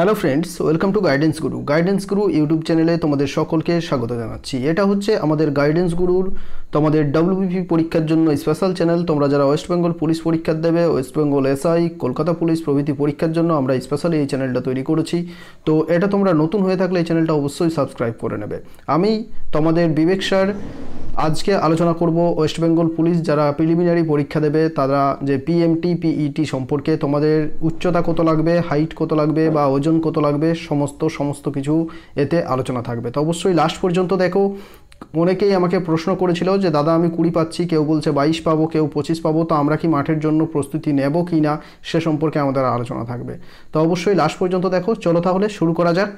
hello friends welcome to Guidance Guru Guidance Guru YouTube চ্যানেলে তোমাদের সকলকে স্বাগত জানাচ্ছি এটা হচ্ছে আমাদের গাইডেন্স গুরুর তোমাদের ডাব্লিউবিপি পরীক্ষার জন্য স্পেশাল চ্যানেল তোমরা যারা ওয়েস্ট বেঙ্গল পুলিশ পরীক্ষা দেবে West Bengal SI Kolkata police প্রভৃতি পরীক্ষার জন্য আমরা স্পেশালি এই চ্যানেলটা তৈরি করেছি তো এটা তোমরা নতুন হয়ে থাকলে এই চ্যানেলটা অবশ্যই সাবস্ক্রাইব করে নেবে আমি তোমাদের বিবেক স্যার আজকে আলোচনা করব ওয়েস্ট বেঙ্গল পুলিশ যারা প্রিলিমিনারি পরীক্ষা দেবে তারা যে পিএমটি পিইটি e সম্পর্কে তোমাদের উচ্চতা কত লাগবে হাইট কত লাগবে বা ওজন কত লাগবে সমস্ত সমস্ত কিছু এতে আলোচনা থাকবে তো অবশ্যই লাস্ট পর্যন্ত দেখো অনেকেই আমাকে প্রশ্ন করেছিল যে দাদা আমি কুড়ি পাচ্ছি কেউ বলছে বাইশ পাবো কেউ পঁচিশ পাবো তো আমরা কি মাঠের জন্য প্রস্তুতি নেব কি না সে সম্পর্কে আমাদের আলোচনা থাকবে তো অবশ্যই লাস্ট পর্যন্ত দেখো চলো তাহলে শুরু করা যাক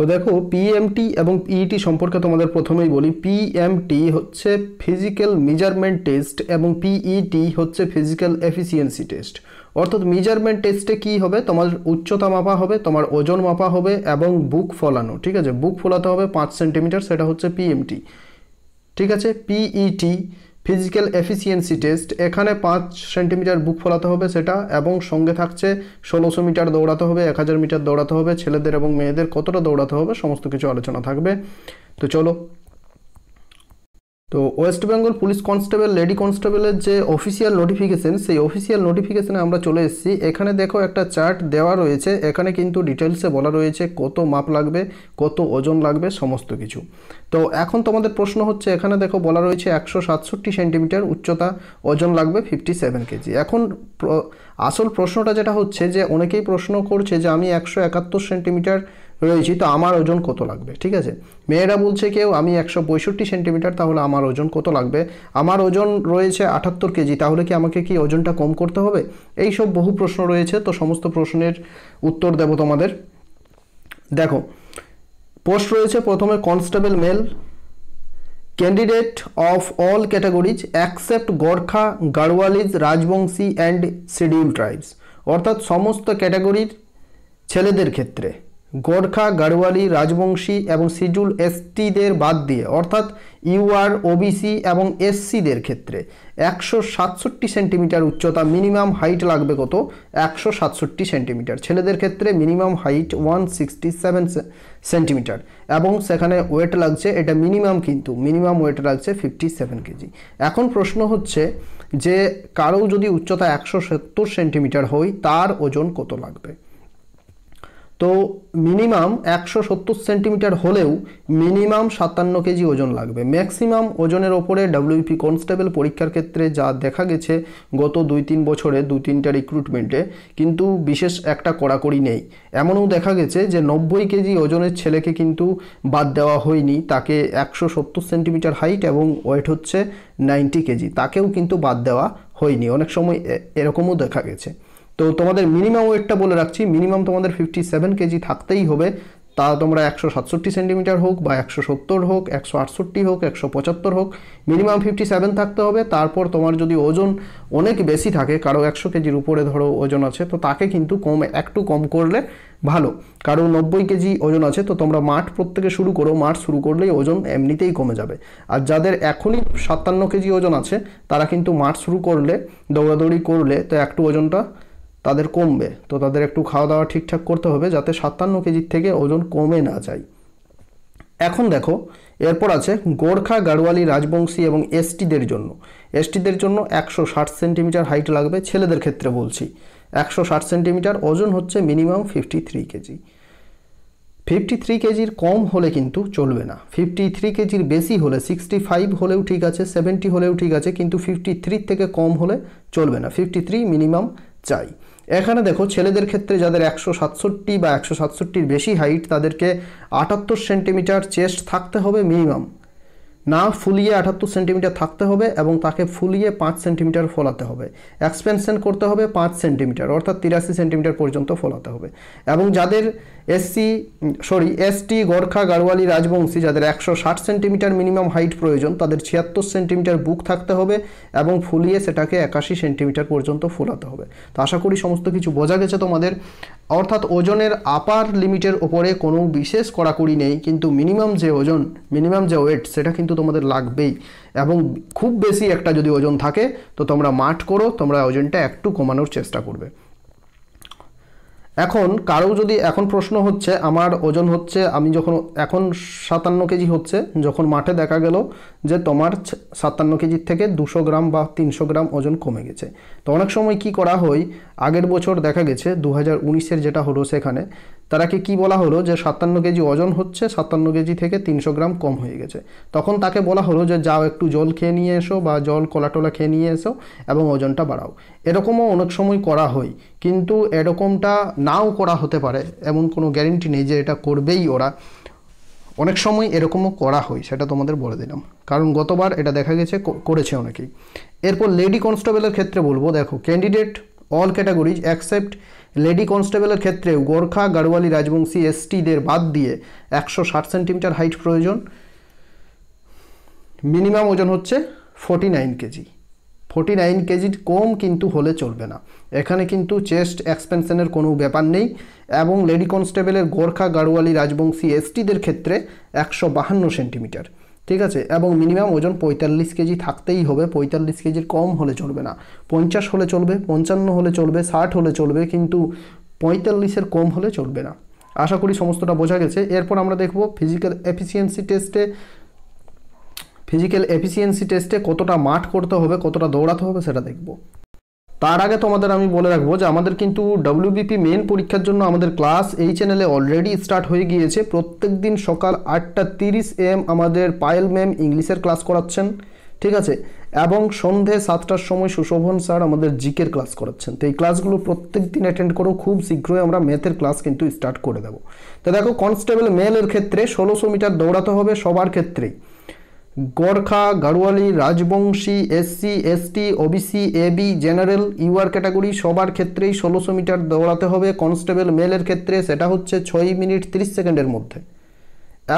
তো দেখো পিএমটি এবং পিইটি e সম্পর্কে তোমাদের প্রথমেই বলি পিএমটি হচ্ছে ফিজিক্যাল মেজারমেন্ট টেস্ট এবং পিইটি e হচ্ছে ফিজিক্যাল এফিসিয়েন্সি টেস্ট অর্থাৎ মেজারমেন্ট টেস্টে কি হবে তোমার উচ্চতা মাপা হবে তোমার ওজন মাপা হবে এবং বুক ফলানো ঠিক আছে বুক ফোলাতে হবে পাঁচ সেন্টিমিটার সেটা হচ্ছে পিএমটি ঠিক আছে পিইটি ফিজিক্যাল এফিসিয়েন্সি টেস্ট এখানে পাঁচ সেন্টিমিটার বুক ফোলাতে হবে সেটা এবং সঙ্গে থাকছে ষোলোশো মিটার দৌড়াতে হবে এক হাজার মিটার দৌড়াতে হবে ছেলেদের এবং মেয়েদের কতটা দৌড়াতে হবে সমস্ত কিছু আলোচনা থাকবে তো চলো তো West Bengal police constable lady কনস্টেবলের যে অফিসিয়াল নোটিফিকেশান সেই অফিসিয়াল নোটিফিকেশানে আমরা চলে এসেছি এখানে দেখো একটা চার্ট দেওয়া রয়েছে এখানে কিন্তু ডিটেলসে বলা রয়েছে কত মাপ লাগবে কত ওজন লাগবে সমস্ত কিছু তো এখন তোমাদের প্রশ্ন হচ্ছে এখানে দেখো বলা রয়েছে একশো সাতষট্টি সেন্টিমিটার উচ্চতা ওজন লাগবে ফিফটি সেভেন কেজি এখন আসল প্রশ্নটা যেটা হচ্ছে যে অনেকেই প্রশ্ন করছে যে আমি একশো একাত্তর সেন্টিমিটার রয়েছি তো আমার ওজন কত লাগবে ঠিক আছে মেয়েরা বলছে কেউ আমি একশো পঁয়ষট্টি সেন্টিমিটার তাহলে আমার ওজন কত লাগবে আমার ওজন রয়েছে আটাত্তর কেজি তাহলে কি আমাকে কি ওজনটা কম করতে হবে এই সব বহু প্রশ্ন রয়েছে তো সমস্ত প্রশ্নের উত্তর দেব তোমাদের দেখো পোস্ট রয়েছে প্রথমে constable male candidate of all categories except Gorkha Garhwalis Rajbanshi and schedule tribes অর্থাৎ সমস্ত ক্যাটাগরির ছেলেদের ক্ষেত্রে গোর্খা গাড়ওয়ালি রাজবংশী এবং শিডিউল এসটিদের বাদ দিয়ে অর্থাৎ ইউআর ওবিসি এবং এসসিদের ক্ষেত্রে একশো সাতষট্টি সেন্টিমিটার উচ্চতা মিনিমাম হাইট লাগবে কত একশো সাতষট্টি সেন্টিমিটার ছেলেদের ক্ষেত্রে minimum height one sixty seven centimetre এবং সেখানে ওয়েট লাগছে এটা মিনিমাম কিন্তু মিনিমাম ওয়েট লাগছে ফিফটি সেভেন কেজি এখন প্রশ্ন হচ্ছে যে কারো যদি উচ্চতা একশো সত্তর সেন্টিমিটার হয় তার ওজন কত লাগবে তো মিনিমাম একশো সত্তর সেন্টিমিটার হলেও মিনিমাম সাতান্ন কেজি ওজন লাগবে ম্যাক্সিমাম ওজনের ওপরে ডাব্লিউপি কনস্টেবল পরীক্ষার ক্ষেত্রে যা দেখা গেছে গত দুই তিন বছরে দু তিনটা রিক্রুটমেন্টে কিন্তু বিশেষ একটা কড়াকড়ি নেই এমনও দেখা গেছে যে নব্বই কেজি ওজনের ছেলেকে কিন্তু বাদ দেওয়া হয়নি তাকে একশো সত্তর সেন্টিমিটার হাইট এবং ওয়েট হচ্ছে নাইনটি কেজি তাকেও কিন্তু বাদ দেওয়া হয়নি অনেক সময় এরকমও দেখা গেছে তো তোমাদের মিনিমাম ওয়েটটা বলে রাখছি মিনিমাম তোমাদের ফিফটি সেভেন কেজি থাকতেই হবে তা তোমরা একশো সাতষট্টি সেন্টিমিটার হোক বা একশো সত্তর হোক একশো আটষট্টি হোক একশো পঁচাত্তর হোক মিনিমাম ফিফটি সেভেন থাকতে হবে তারপর তোমার যদি ওজন অনেক বেশি থাকে কারো একশো কেজির উপরে ধরো ওজন আছে তো তাকে কিন্তু কম একটু কম করলে ভালো কারো নব্বই কেজি ওজন আছে তো তোমরা মাঠ প্রত্যেকে শুরু করো মাঠ শুরু করলেই ওজন এমনিতেই কমে যাবে আর যাদের এখনই সাতান্ন কেজি ওজন আছে তারা কিন্তু মাঠ শুরু করলে দৌড়াদৌড়ি করলে তো একটু ওজনটা তাদের কমবে তো তাদের একটু খাওয়া দাওয়া ঠিকঠাক করতে হবে যাতে সাতান্ন কেজির থেকে ওজন কমে না যায় এখন দেখো এরপর আছে গোর্খা গাড়ুয়ালি রাজবংশী এবং এসটিদের জন্য এসটিদের জন্য একশো ষাট সেন্টিমিটার হাইট লাগবে ছেলেদের ক্ষেত্রে বলছি একশো ষাট সেন্টিমিটার ওজন হচ্ছে minimum fifty three KG fifty three কেজির কম হলে কিন্তু চলবে না ফিফটি থ্রি কেজির বেশি হলে সিক্সটি ফাইভ হলেও ঠিক আছে সেভেন্টি হলেও ঠিক আছে কিন্তু ফিফটি থ্রির থেকে কম হলে চলবে না ফিফটি থ্রি মিনিমাম চাই এখানে দেখো ছেলেদের ক্ষেত্রে যাদের একশো সাতষট্টি বা একশো সাতষট্টির বেশি হাইট তাদেরকে আটাত্তর সেন্টিমিটার চেস্ট থাকতে হবে মিনিমাম না ফুলিয়ে আটাত্তর সেন্টিমিটার থাকতে হবে এবং তাকে ফুলিয়ে পাঁচ সেন্টিমিটার ফোলাতে হবে এক্সপেনশন করতে হবে পাঁচ সেন্টিমিটার অর্থাৎ তিরাশি সেন্টিমিটার পর্যন্ত ফোলাতে হবে এবং যাদের SC sorry ST Gorkha Garhwali Rajbanshi যাদের একশো ষাট সেন্টিমিটার মিনিমাম হাইট প্রয়োজন তাদের ছিয়াত্তর সেন্টিমিটার বুক থাকতে হবে এবং ফুলিয়ে সেটাকে একাশি সেন্টিমিটার পর্যন্ত ফোলাতে হবে তো আশা করি সমস্ত কিছু বোঝা গেছে তোমাদের অর্থাৎ ওজনের আপার লিমিটের ওপরে কোনো বিশেষ কড়াকড়ি নেই কিন্তু মিনিমাম যে ওজন মিনিমাম যে ওয়েট সেটা কিন্তু তোমাদের লাগবেই এবং খুব বেশি একটা যদি ওজন থাকে তো তোমরা মাঠ করো তোমরা ওজনটা একটু কমানোর চেষ্টা করবে এখন কারো যদি এখন প্রশ্ন হচ্ছে আমার ওজন হচ্ছে আমি যখন এখন সাতান্ন কেজি হচ্ছে যখন মাঠে দেখা গেল যে তোমার সাতান্ন কেজির থেকে দুশো গ্রাম বা তিনশো গ্রাম ওজন কমে গেছে তো অনেক সময় কি করা হয় আগের বছর দেখা গেছে দু হাজার যেটা হলো সেখানে তারাকে কি বলা হলো যে সাতান্ন কেজি ওজন হচ্ছে সাতান্ন কেজি থেকে তিনশো গ্রাম কম হয়ে গেছে তখন তাকে বলা হলো যে যাও একটু জল খেয়ে নিয়ে এসো বা জল কলাটোলা খেয়ে নিয়ে এসো এবং ওজনটা বাড়াও এরকমও অনেক সময় করা হয় কিন্তু এরকমটা নাও করা হতে পারে এমন কোনো গ্যারেন্টি নেই যে এটা করবেই ওরা অনেক সময় এরকমও করা হয় সেটা তোমাদের বলে দিলাম কারণ গতবার এটা দেখা গেছে করেছে অনেকেই এরপর লেডি কনস্টেবলের ক্ষেত্রে বলবো দেখো candidate all categories except lady কনস্টেবলের ক্ষেত্রে গোর্খা গাড়োয়ালি রাজবংশী এসটিদের বাদ দিয়ে একশো ষাট সেন্টিমিটার হাইট প্রয়োজন মিনিমাম ওজন হচ্ছে forty nine KG forty nine কেজির কম কিন্তু হলে চলবে না এখানে কিন্তু চেস্ট এক্সপেনশনের কোনো ব্যাপার নেই এবং লেডি কনস্টেবলের গোর্খা গাড়োয়ালি রাজবংশী এসটিদের ক্ষেত্রে একশো বাহান্ন সেন্টিমিটার ঠিক আছে এবং মিনিমাম ওজন পঁয়তাল্লিশ কেজি থাকতেই হবে পঁয়তাল্লিশ কেজির কম হলে চলবে না পঞ্চাশ হলে চলবে পঞ্চান্ন হলে চলবে ষাট হলে চলবে কিন্তু পঁয়তাল্লিশের কম হলে চলবে না আশা করি সমস্তটা বোঝা গেছে এরপর আমরা দেখব ফিজিক্যাল এফিসিয়েন্সি টেস্টে ফিজিক্যাল এফিসিয়েন্সি টেস্টে কতটা মাঠ করতে হবে কতটা দৌড়াতে হবে সেটা দেখব তার আগে তোমাদের আমি বলে রাখবো যে আমাদের কিন্তু ডাব্লিউবিপি মেন পরীক্ষার জন্য আমাদের ক্লাস এই চ্যানেলে অলরেডি স্টার্ট হয়ে গিয়েছে প্রত্যেক দিন সকাল আটটা তিরিশ এম আমাদের পায়েল ম্যাম ইংলিশের ক্লাস করাচ্ছেন ঠিক আছে এবং সন্ধে সাতটার সময় সুশোভন স্যার আমাদের জিকের ক্লাস করাচ্ছেন তো এই ক্লাসগুলো প্রত্যেক দিন অ্যাটেন্ড করো খুব শীঘ্রই আমরা ম্যাথের ক্লাস কিন্তু স্টার্ট করে দেবো তো দেখো কনস্টেবল মেলের ক্ষেত্রে ষোলোশো মিটার দৌড়াতে হবে সবার ক্ষেত্রেই Gorkha Garhwali Rajbanshi SC ST OBC AB general UR category সবার ক্ষেত্রেই ষোলোশো মিটার দৌড়াতে হবে কনস্টেবল মেলের ক্ষেত্রে সেটা হচ্ছে ছয় মিনিট তিরিশ সেকেন্ডের মধ্যে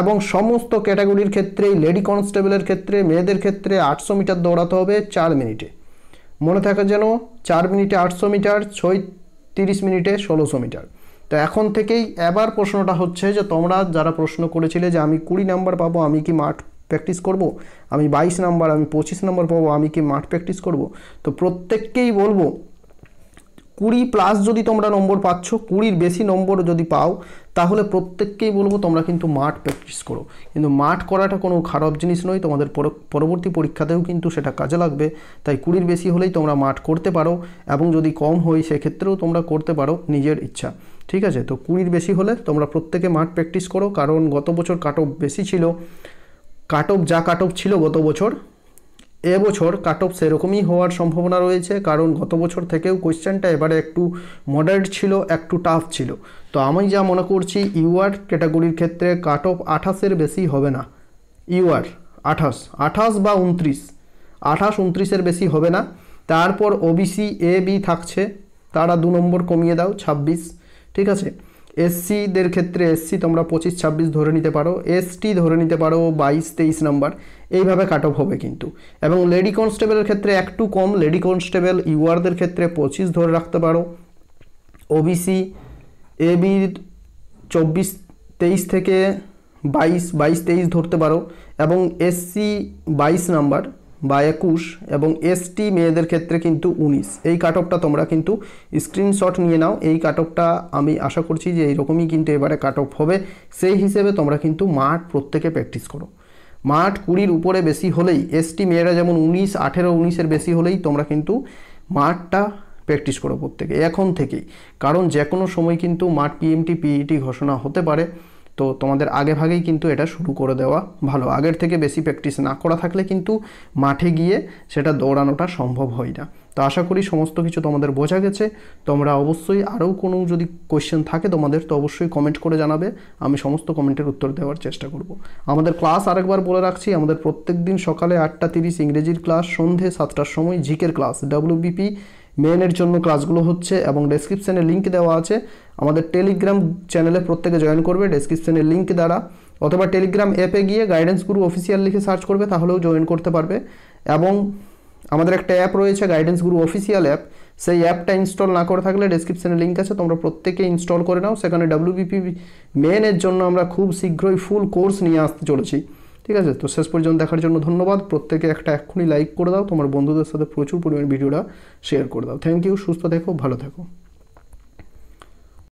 এবং সমস্ত ক্যাটাগরির ক্ষেত্রেই লেডি কনস্টেবলের ক্ষেত্রে মেয়েদের ক্ষেত্রে আটশো মিটার দৌড়াতে হবে চার মিনিটে মনে থাকা যেন চার মিনিটে আটশো মিটার ছয় তিরিশ মিনিটে ষোলোশো মিটার তো এখন থেকেই এবার প্রশ্নটা হচ্ছে যে তোমরা যারা প্রশ্ন করেছিলে যে আমি কুড়ি নাম্বার পাবো আমি কি মাঠ প্র্যাকটিস করব আমি বাইশ নাম্বার আমি পঁচিশ নাম্বার পাবো আমি কি মাঠ প্র্যাকটিস করব তো প্রত্যেককেই বলবো কুড়ি প্লাস যদি তোমরা নম্বর পাচ্ছ কুড়ির বেশি নম্বর যদি পাও তাহলে প্রত্যেককেই বলবো তোমরা কিন্তু মাঠ প্র্যাকটিস করো কিন্তু মাঠ করাটা কোনো খারাপ জিনিস নয় তোমাদের পরবর্তী পরীক্ষাতেও কিন্তু সেটা কাজে লাগবে তাই কুড়ির বেশি হলেই তোমরা মাঠ করতে পারো এবং যদি কম হয় সেক্ষেত্রেও তোমরা করতে পারো নিজের ইচ্ছা ঠিক আছে তো কুড়ির বেশি হলে তোমরা প্রত্যেকে মাঠ প্র্যাকটিস করো কারণ গত বছর কাট অফ বেশি ছিল কাট অফ যা কাট অফ ছিল গত বছর এবছর কাট অফ সেরকমই হওয়ার সম্ভাবনা রয়েছে কারণ গত বছর থেকেও কোয়েশ্চেনটা এবারে একটু মডারেট ছিল একটু টাফ ছিল তো আমি যা মনে করছি ইউআর ক্যাটাগরির ক্ষেত্রে কাট অফ আঠাশের বেশি হবে না ইউআর আঠাশ আঠাশ বা উনত্রিশ আঠাশ উনত্রিশের বেশি হবে না তারপর ওবিসি এ বি থাকছে তারা দু নম্বর কমিয়ে দাও ছাব্বিশ ঠিক আছে এসসিদের ক্ষেত্রে এসসি তোমরা পঁচিশ ছাব্বিশ ধরে নিতে পারো এসটি ধরে নিতে পারো বাইশ তেইশ নাম্বার এইভাবে কাট অফ হবে কিন্তু এবং লেডি কনস্টেবলের ক্ষেত্রে একটু কম লেডি কনস্টেবল ইউআরদের ক্ষেত্রে পঁচিশ ধরে রাখতে পারো ওবিসি এবি চব্বিশ তেইশ থেকে বাইশ বাইশ তেইশ ধরতে পারো এবং এসসি বাইশ নাম্বার বা একুশ এবং এসটি মেয়েদের ক্ষেত্রে কিন্তু উনিশ এই কাট অফটা তোমরা কিন্তু স্ক্রিনশট নিয়ে নাও এই কাট অফটা আমি আশা করছি যে এইরকমই কিন্তু এবারে কাট অফ হবে সেই হিসেবে তোমরা কিন্তু মাঠ প্রত্যেকে প্র্যাকটিস করো মাঠ কুড়ির উপরে বেশি হলেই এসটি মেয়েরা যেমন উনিশ আঠেরো উনিশের বেশি হলেই তোমরা কিন্তু মাঠটা প্র্যাকটিস করো প্রত্যেকে এখন থেকেই কারণ যে কোনো সময় কিন্তু মাঠ পিএমটি পিইটি e ঘোষণা হতে পারে তো তোমাদের আগে ভাগেই কিন্তু এটা শুরু করে দেওয়া ভালো আগের থেকে বেশি প্র্যাকটিস না করা থাকলে কিন্তু মাঠে গিয়ে সেটা দৌড়ানোটা সম্ভব হয় না তো আশা করি সমস্ত কিছু তোমাদের বোঝা গেছে তোমরা অবশ্যই আরও কোনো যদি কোয়েশ্চেন থাকে তোমাদের তো অবশ্যই কমেন্ট করে জানাবে আমি সমস্ত কমেন্টের উত্তর দেওয়ার চেষ্টা করব আমাদের ক্লাস আরেকবার বলে রাখছি আমাদের প্রত্যেক দিন সকালে আটটা তিরিশ ইংরেজির ক্লাস সন্ধে সাতটার সময় জিকের ক্লাস ডাব্লিউবিপি মেনের জন্য ক্লাসগুলো হচ্ছে এবং ডেসক্রিপশানে লিঙ্ক দেওয়া আছে আমাদের টেলিগ্রাম চ্যানেলে প্রত্যেকে জয়েন করবে ডেসক্রিপশানের লিঙ্ক দ্বারা অথবা টেলিগ্রাম অ্যাপে গিয়ে গাইডেন্স গুরু অফিসিয়াল লিখে সার্চ করবে তাহলেও জয়েন করতে পারবে এবং আমাদের একটা অ্যাপ রয়েছে গাইডেন্স গুরু অফিসিয়াল অ্যাপ সেই অ্যাপটা ইনস্টল না করে থাকলে ডেসক্রিপশানে লিঙ্ক আছে তোমরা প্রত্যেকে ইনস্টল করে নাও সেখানে ডাব্লিউবিপি মেনের জন্য আমরা খুব শীঘ্রই ফুল কোর্স নিয়ে আসতে চলেছি ঠিক আছে তো শেষ পর্যন্ত দেখার জন্য ধন্যবাদ প্রত্যেকে একটা এক্ষুনি লাইক করে দাও তোমার বন্ধুদের সাথে প্রচুর পরিমাণে ভিডিওটা শেয়ার করে দাও থ্যাংক ইউ সুস্থ থেকো ভালো থেকো